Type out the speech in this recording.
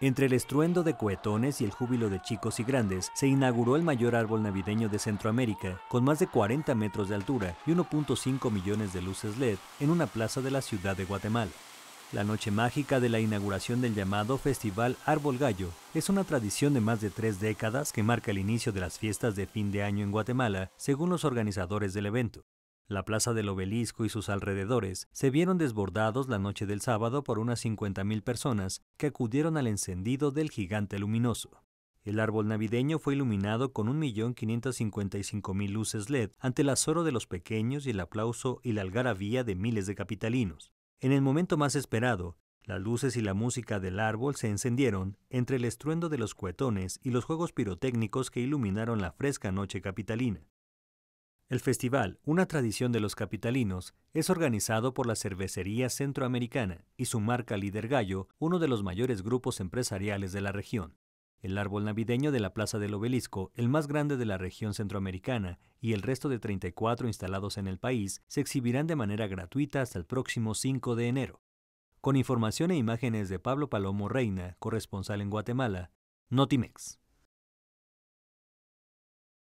Entre el estruendo de cohetones y el júbilo de chicos y grandes, se inauguró el mayor árbol navideño de Centroamérica, con más de 40 metros de altura y 1.5 millones de luces LED en una plaza de la ciudad de Guatemala. La noche mágica de la inauguración del llamado Festival Árbol Gallo es una tradición de más de tres décadas que marca el inicio de las fiestas de fin de año en Guatemala, según los organizadores del evento. La plaza del obelisco y sus alrededores se vieron desbordados la noche del sábado por unas 50.000 personas que acudieron al encendido del gigante luminoso. El árbol navideño fue iluminado con 1.555.000 luces LED ante el azoro de los pequeños y el aplauso y la algarabía de miles de capitalinos. En el momento más esperado, las luces y la música del árbol se encendieron entre el estruendo de los cuetones y los juegos pirotécnicos que iluminaron la fresca noche capitalina. El festival, una tradición de los capitalinos, es organizado por la Cervecería Centroamericana y su marca Líder Gallo, uno de los mayores grupos empresariales de la región. El árbol navideño de la Plaza del Obelisco, el más grande de la región centroamericana, y el resto de 34 instalados en el país se exhibirán de manera gratuita hasta el próximo 5 de enero. Con información e imágenes de Pablo Palomo Reina, corresponsal en Guatemala, Notimex.